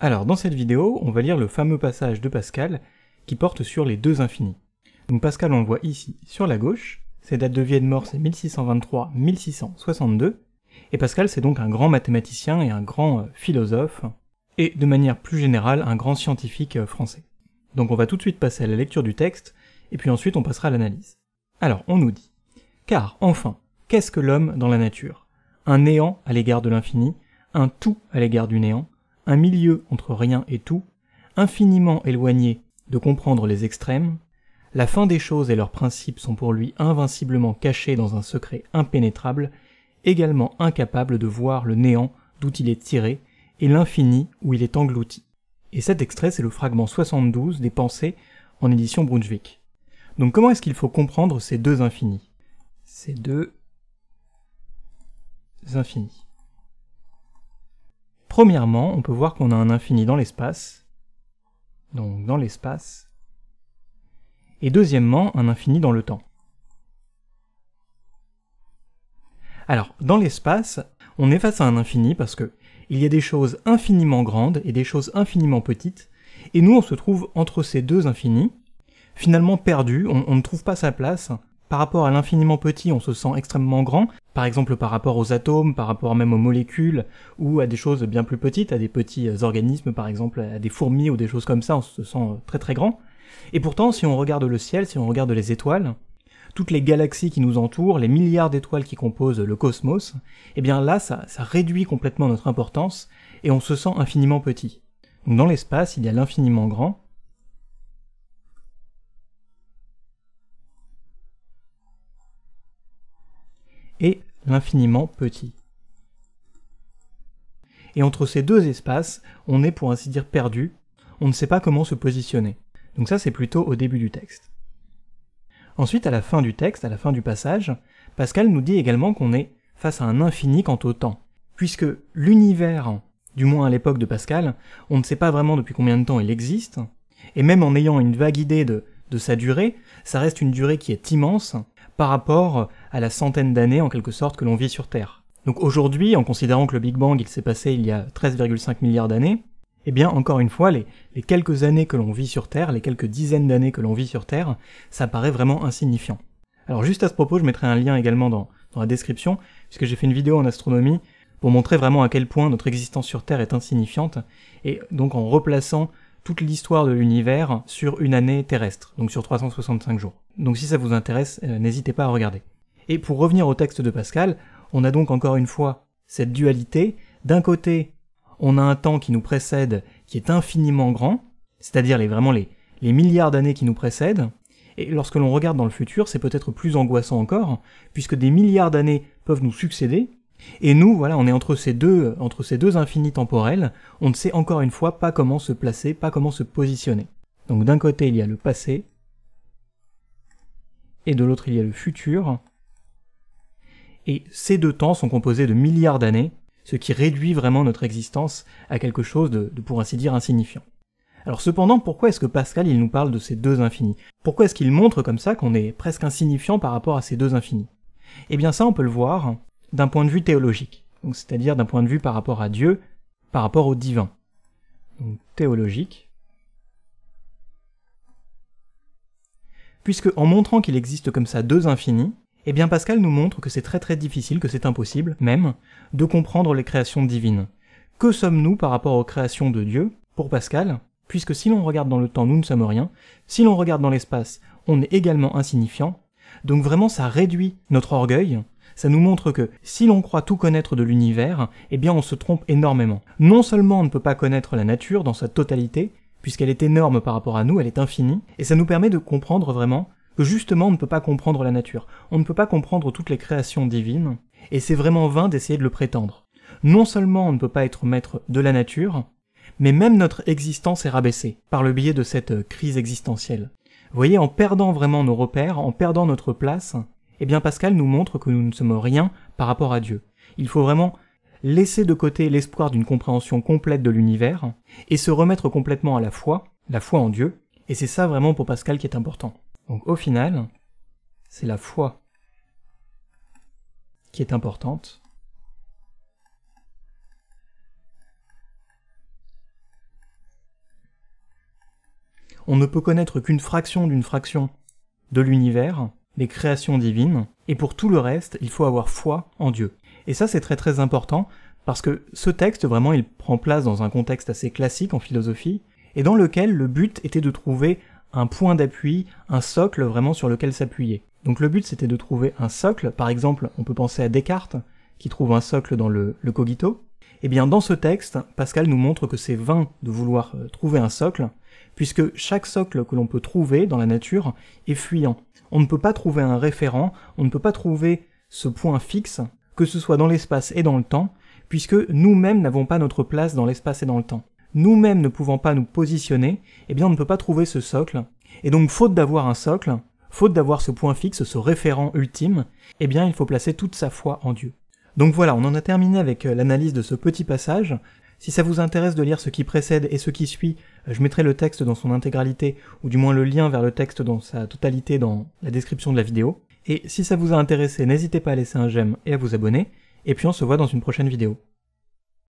Alors dans cette vidéo, on va lire le fameux passage de Pascal qui porte sur les deux infinis. Donc Pascal, on le voit ici sur la gauche, ses dates de vie et de mort c'est 1623-1662, et Pascal c'est donc un grand mathématicien et un grand euh, philosophe, et de manière plus générale un grand scientifique euh, français. Donc on va tout de suite passer à la lecture du texte, et puis ensuite on passera à l'analyse. Alors on nous dit, car enfin, qu'est-ce que l'homme dans la nature Un néant à l'égard de l'infini, un tout à l'égard du néant, un milieu entre rien et tout, infiniment éloigné de comprendre les extrêmes, la fin des choses et leurs principes sont pour lui invinciblement cachés dans un secret impénétrable, également incapable de voir le néant d'où il est tiré et l'infini où il est englouti. Et cet extrait, c'est le fragment 72 des Pensées en édition Brunswick. Donc comment est-ce qu'il faut comprendre ces deux infinis Ces deux infinis. Premièrement, on peut voir qu'on a un infini dans l'espace, donc dans l'espace, et deuxièmement, un infini dans le temps. Alors, dans l'espace, on est face à un infini parce que il y a des choses infiniment grandes et des choses infiniment petites, et nous on se trouve entre ces deux infinis, finalement perdu, on, on ne trouve pas sa place. Par rapport à l'infiniment petit, on se sent extrêmement grand, par exemple par rapport aux atomes, par rapport même aux molécules, ou à des choses bien plus petites, à des petits euh, organismes, par exemple à des fourmis ou des choses comme ça, on se sent euh, très très grand. Et pourtant, si on regarde le ciel, si on regarde les étoiles, toutes les galaxies qui nous entourent, les milliards d'étoiles qui composent le cosmos, eh bien là, ça, réduit complètement notre importance, et on se sent infiniment petit. dans l'espace, il y a l'infiniment grand, et l'infiniment petit. Et entre ces deux espaces, on est pour ainsi dire perdu, on ne sait pas comment se positionner. Donc ça c'est plutôt au début du texte. Ensuite, à la fin du texte, à la fin du passage, Pascal nous dit également qu'on est face à un infini quant au temps, puisque l'univers, du moins à l'époque de Pascal, on ne sait pas vraiment depuis combien de temps il existe, et même en ayant une vague idée de, sa durée, ça reste une durée qui est immense par rapport à la centaine d'années en quelque sorte que l'on vit sur Terre. Donc aujourd'hui, en considérant que le Big Bang il s'est passé il y a 13,5 milliards d'années, eh bien encore une fois, les, quelques années que l'on vit sur Terre, les quelques dizaines d'années que l'on vit sur Terre, ça paraît vraiment insignifiant. Alors juste à ce propos, je mettrai un lien également dans, dans la description, puisque j'ai fait une vidéo en astronomie pour montrer vraiment à quel point notre existence sur Terre est insignifiante, et donc en replaçant toute l'histoire de l'univers sur une année terrestre, donc sur 365 jours. Donc si ça vous intéresse, euh, n'hésitez pas à regarder. Et pour revenir au texte de Pascal, on a donc encore une fois cette dualité. D'un côté, on a un temps qui nous précède, qui est infiniment grand, c'est-à-dire vraiment les, milliards d'années qui nous précèdent. Et lorsque l'on regarde dans le futur, c'est peut-être plus angoissant encore, puisque des milliards d'années peuvent nous succéder. Et nous, voilà, on est entre ces deux, entre ces deux infinis temporels. On ne sait encore une fois pas comment se placer, pas comment se positionner. Donc d'un côté, il y a le passé, et de l'autre, il y a le futur. Et ces deux temps sont composés de milliards d'années, ce qui réduit vraiment notre existence à quelque chose de, pour ainsi dire insignifiant. Alors cependant, pourquoi est-ce que Pascal il nous parle de ces deux infinis Pourquoi est-ce qu'il montre comme ça qu'on est presque insignifiant par rapport à ces deux infinis Eh bien ça, on peut le voir d'un point de vue théologique, c'est-à-dire d'un point de vue par rapport à Dieu, par rapport au divin. Donc théologique. Puisque en montrant qu'il existe comme ça deux infinis, eh bien Pascal nous montre que c'est très très difficile, que c'est impossible même, de comprendre les créations divines. Que sommes-nous par rapport aux créations de Dieu, pour Pascal, puisque si l'on regarde dans le temps, nous ne sommes rien, si l'on regarde dans l'espace, on est également insignifiant, donc vraiment ça réduit notre orgueil, ça nous montre que si l'on croit tout connaître de l'univers, eh bien on se trompe énormément. Non seulement on ne peut pas connaître la nature dans sa totalité, puisqu'elle est énorme par rapport à nous, elle est infinie, et ça nous permet de comprendre vraiment que justement on ne peut pas comprendre la nature, on ne peut pas comprendre toutes les créations divines, et c'est vraiment vain d'essayer de le prétendre. Non seulement on ne peut pas être maître de la nature, mais même notre existence est rabaissée par le biais de cette euh, crise existentielle. Vous voyez, en perdant vraiment nos repères, en perdant notre place, eh bien Pascal nous montre que nous ne sommes rien par rapport à Dieu. Il faut vraiment laisser de côté l'espoir d'une compréhension complète de l'univers et se remettre complètement à la foi, la foi en Dieu, et c'est ça vraiment pour Pascal qui est important. Donc au final, c'est la foi qui est importante. On ne peut connaître qu'une fraction d'une fraction de l'univers, les créations divines, et pour tout le reste, il faut avoir foi en Dieu. Et ça, c'est très très important, parce que ce texte, vraiment, il prend place dans un contexte assez classique en philosophie, et dans lequel le but était de trouver un point d'appui, un socle vraiment sur lequel s'appuyer. Donc le but c'était de trouver un socle, par exemple on peut penser à Descartes, qui trouve un socle dans le, cogito. Et eh bien dans ce texte, Pascal nous montre que c'est vain de vouloir euh, trouver un socle, puisque chaque socle que l'on peut trouver dans la nature est fuyant. On ne peut pas trouver un référent, on ne peut pas trouver ce point fixe, que ce soit dans l'espace et dans le temps, puisque nous-mêmes n'avons pas notre place dans l'espace et dans le temps nous-mêmes ne pouvant pas nous positionner, eh bien on ne peut pas trouver ce socle. Et donc faute d'avoir un socle, faute d'avoir ce point fixe, ce référent ultime, eh bien il faut placer toute sa foi en Dieu. Donc voilà, on en a terminé avec euh, l'analyse de ce petit passage. Si ça vous intéresse de lire ce qui précède et ce qui suit, euh, je mettrai le texte dans son intégralité, ou du moins le lien vers le texte dans sa totalité dans la description de la vidéo. Et si ça vous a intéressé, n'hésitez pas à laisser un j'aime et à vous abonner, et puis on se voit dans une prochaine vidéo.